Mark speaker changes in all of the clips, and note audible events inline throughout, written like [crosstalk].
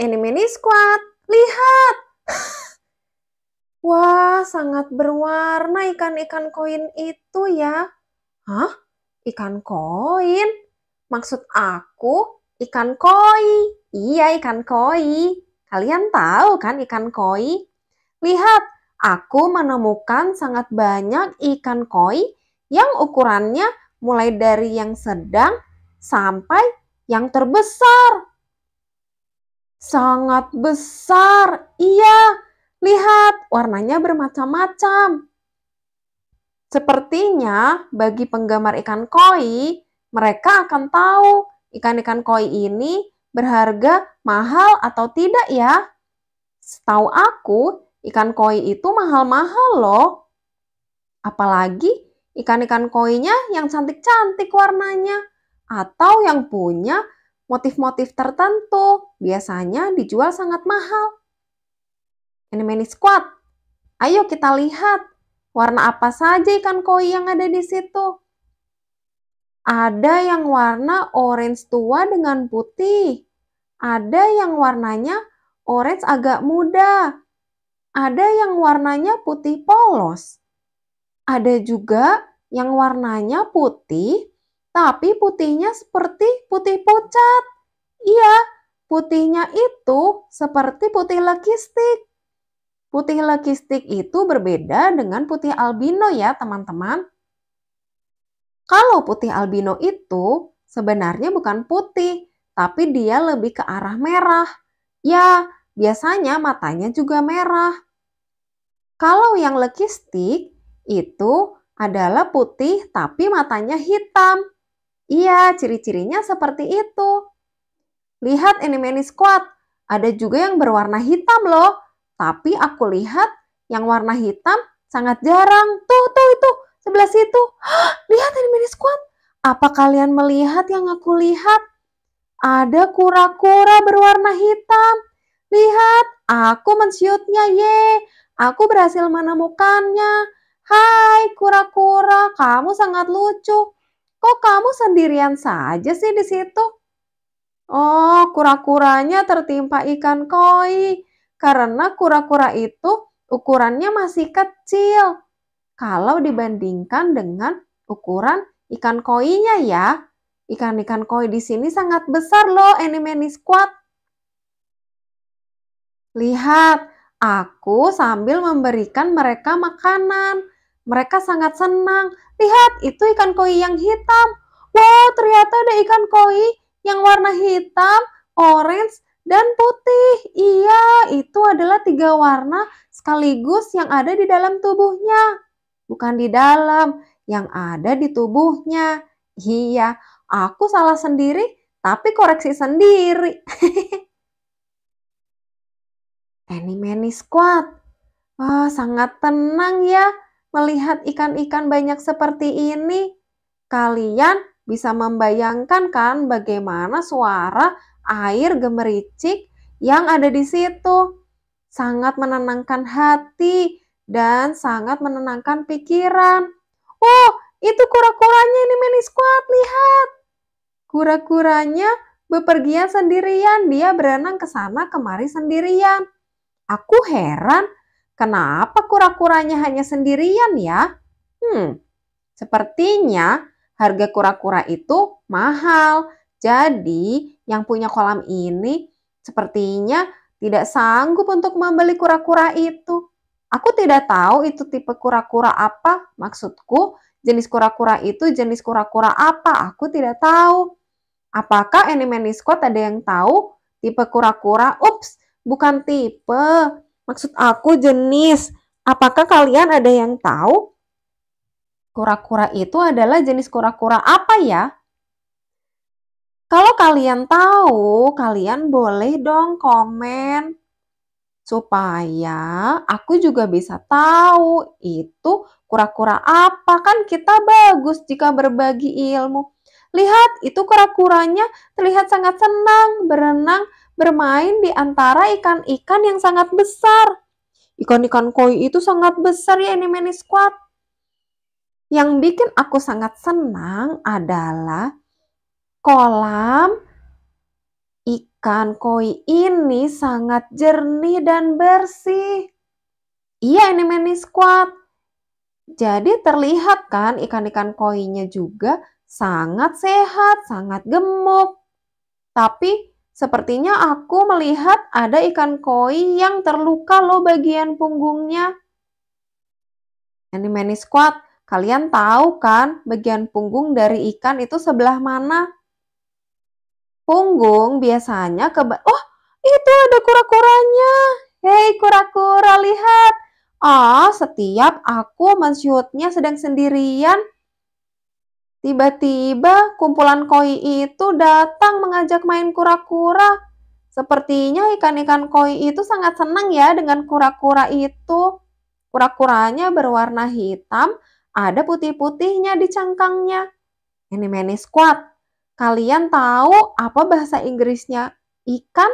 Speaker 1: enemy squad, lihat! [laughs] Wah, sangat berwarna ikan-ikan koin itu ya. Hah? Ikan koin? Maksud aku ikan koi. Iya, ikan koi. Kalian tahu kan ikan koi? Lihat, aku menemukan sangat banyak ikan koi yang ukurannya mulai dari yang sedang sampai yang terbesar. Sangat besar. Iya, lihat warnanya bermacam-macam. Sepertinya bagi penggemar ikan koi, mereka akan tahu ikan-ikan koi ini berharga mahal atau tidak ya. Setahu aku, ikan koi itu mahal-mahal loh. Apalagi ikan-ikan koinya yang cantik-cantik warnanya atau yang punya motif-motif tertentu biasanya dijual sangat mahal. mini squad, ayo kita lihat warna apa saja ikan koi yang ada di situ. Ada yang warna orange tua dengan putih. Ada yang warnanya orange agak muda. Ada yang warnanya putih polos. Ada juga yang warnanya putih tapi putihnya seperti putih pucat. Iya, putihnya itu seperti putih lekistik. Putih lekistik itu berbeda dengan putih albino ya teman-teman. Kalau putih albino itu sebenarnya bukan putih, tapi dia lebih ke arah merah. Ya, biasanya matanya juga merah. Kalau yang lekistik itu adalah putih tapi matanya hitam. Iya, ciri-cirinya seperti itu. Lihat ini manis squad, ada juga yang berwarna hitam loh. Tapi aku lihat yang warna hitam sangat jarang. Tuh, tuh, itu. Sebelah situ. Hah, lihat manis squad. Apa kalian melihat yang aku lihat? Ada kura-kura berwarna hitam. Lihat, aku mensyutnya ye. Aku berhasil menemukannya. Hai, kura-kura, kamu sangat lucu. Kok kamu sendirian saja sih di situ? Oh, kura-kuranya tertimpa ikan koi karena kura-kura itu ukurannya masih kecil kalau dibandingkan dengan ukuran ikan koinya ya. Ikan-ikan koi di sini sangat besar loh, Animani Squad. Lihat, aku sambil memberikan mereka makanan. Mereka sangat senang Lihat, itu ikan koi yang hitam. Wow, ternyata ada ikan koi yang warna hitam, orange, dan putih. Iya, itu adalah tiga warna sekaligus yang ada di dalam tubuhnya. Bukan di dalam, yang ada di tubuhnya. Iya, aku salah sendiri, tapi koreksi sendiri. [laughs] Annie Many Squad. Wah, sangat tenang ya melihat ikan-ikan banyak seperti ini, kalian bisa membayangkan kan bagaimana suara air gemericik yang ada di situ. Sangat menenangkan hati dan sangat menenangkan pikiran. Oh, itu kura-kuranya ini mini squad, lihat. Kura-kuranya bepergian sendirian, dia berenang ke sana kemari sendirian. Aku heran Kenapa kura-kuranya hanya sendirian ya? Hmm, sepertinya harga kura-kura itu mahal. Jadi yang punya kolam ini sepertinya tidak sanggup untuk membeli kura-kura itu. Aku tidak tahu itu tipe kura-kura apa. Maksudku, jenis kura-kura itu jenis kura-kura apa? Aku tidak tahu. Apakah Annie Scott ada yang tahu tipe kura-kura? Ups, bukan tipe. Maksud aku jenis. Apakah kalian ada yang tahu? Kura-kura itu adalah jenis kura-kura apa ya? Kalau kalian tahu, kalian boleh dong komen supaya aku juga bisa tahu itu kura-kura apa kan kita bagus jika berbagi ilmu. Lihat, itu kura-kuranya terlihat sangat senang berenang bermain di antara ikan-ikan yang sangat besar. Ikan-ikan koi itu sangat besar ya ini anemone squad. Yang bikin aku sangat senang adalah kolam ikan koi ini sangat jernih dan bersih. Iya ini anemone squad. Jadi terlihat kan ikan-ikan koinya juga sangat sehat, sangat gemuk. Tapi Sepertinya aku melihat ada ikan koi yang terluka loh bagian punggungnya. Animani squad, kalian tahu kan bagian punggung dari ikan itu sebelah mana? Punggung biasanya ke... Oh, itu ada kura-kuranya. Hei kura-kura, lihat. Oh, setiap aku mensyutnya sedang sendirian, Tiba-tiba kumpulan koi itu datang mengajak main kura-kura. Sepertinya ikan-ikan koi itu sangat senang ya dengan kura-kura itu. Kura-kuranya berwarna hitam, ada putih-putihnya di cangkangnya. Ini many squat. Kalian tahu apa bahasa Inggrisnya ikan?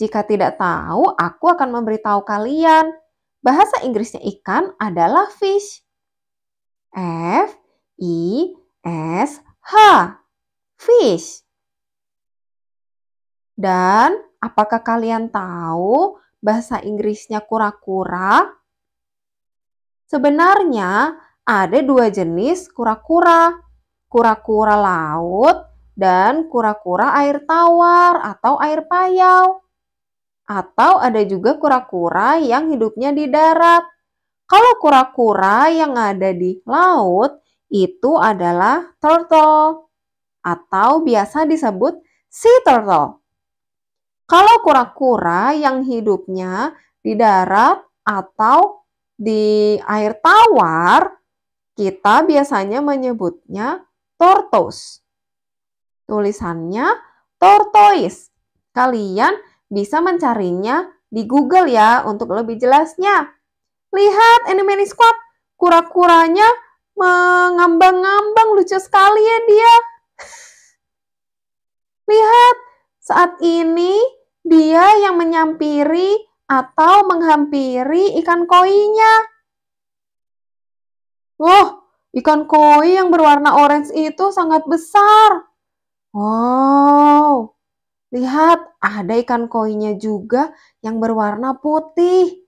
Speaker 1: Jika tidak tahu, aku akan memberitahu kalian. Bahasa Inggrisnya ikan adalah fish. F I S H. Fish. Dan apakah kalian tahu bahasa Inggrisnya kura-kura? Sebenarnya ada dua jenis kura-kura. Kura-kura laut dan kura-kura air tawar atau air payau. Atau ada juga kura-kura yang hidupnya di darat. Kalau kura-kura yang ada di laut, itu adalah turtle atau biasa disebut sea turtle. Kalau kura-kura yang hidupnya di darat atau di air tawar, kita biasanya menyebutnya tortoise. Tulisannya tortoise. Kalian bisa mencarinya di Google ya untuk lebih jelasnya. Lihat enemy squad, kura-kuranya mengambang-ambang lucu sekali ya dia. Lihat, saat ini dia yang menyampiri atau menghampiri ikan koinya. Wah, ikan koi yang berwarna orange itu sangat besar. Wow, lihat ada ikan koinya juga yang berwarna putih.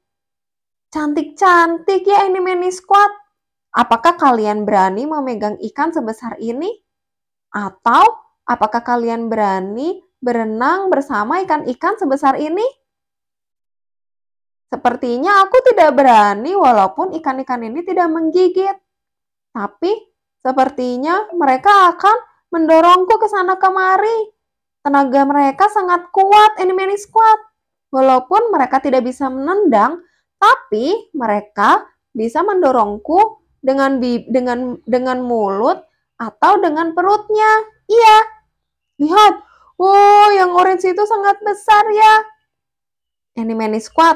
Speaker 1: Cantik-cantik ya ini mini squad. Apakah kalian berani memegang ikan sebesar ini? Atau apakah kalian berani berenang bersama ikan-ikan sebesar ini? Sepertinya aku tidak berani walaupun ikan-ikan ini tidak menggigit. Tapi sepertinya mereka akan mendorongku ke sana kemari. Tenaga mereka sangat kuat, enemy kuat. Walaupun mereka tidak bisa menendang, tapi mereka bisa mendorongku dengan dengan dengan mulut atau dengan perutnya. Iya. Lihat. Wow, oh, yang orange itu sangat besar ya. ini many squat.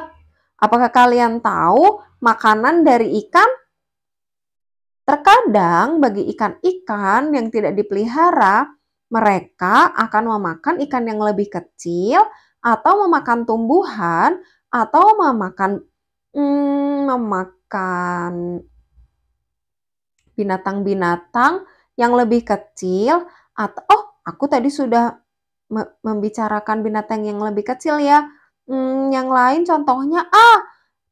Speaker 1: Apakah kalian tahu makanan dari ikan? Terkadang bagi ikan-ikan yang tidak dipelihara, mereka akan memakan ikan yang lebih kecil atau memakan tumbuhan atau memakan hmm, memakan binatang-binatang yang lebih kecil atau oh aku tadi sudah membicarakan binatang yang lebih kecil ya. Hmm, yang lain contohnya ah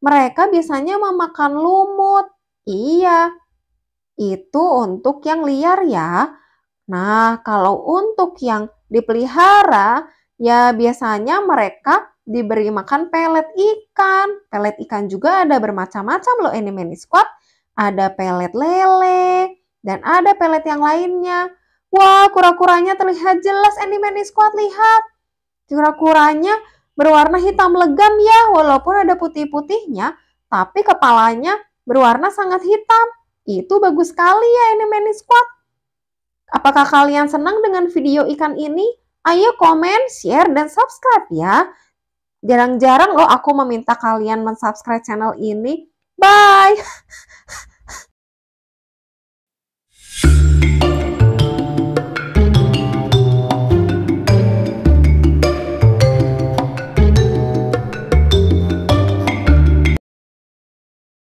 Speaker 1: mereka biasanya memakan lumut. Iya. Itu untuk yang liar ya. Nah, kalau untuk yang dipelihara ya biasanya mereka diberi makan pelet ikan. Pelet ikan juga ada bermacam-macam loh Animani Squad ada pelet lele, dan ada pelet yang lainnya. Wah, kura-kuranya terlihat jelas animani squad, lihat. Kura-kuranya berwarna hitam legam ya, walaupun ada putih-putihnya, tapi kepalanya berwarna sangat hitam. Itu bagus sekali ya animani squad. Apakah kalian senang dengan video ikan ini? Ayo komen, share, dan subscribe ya. Jarang-jarang loh aku meminta kalian mensubscribe channel ini. Bye!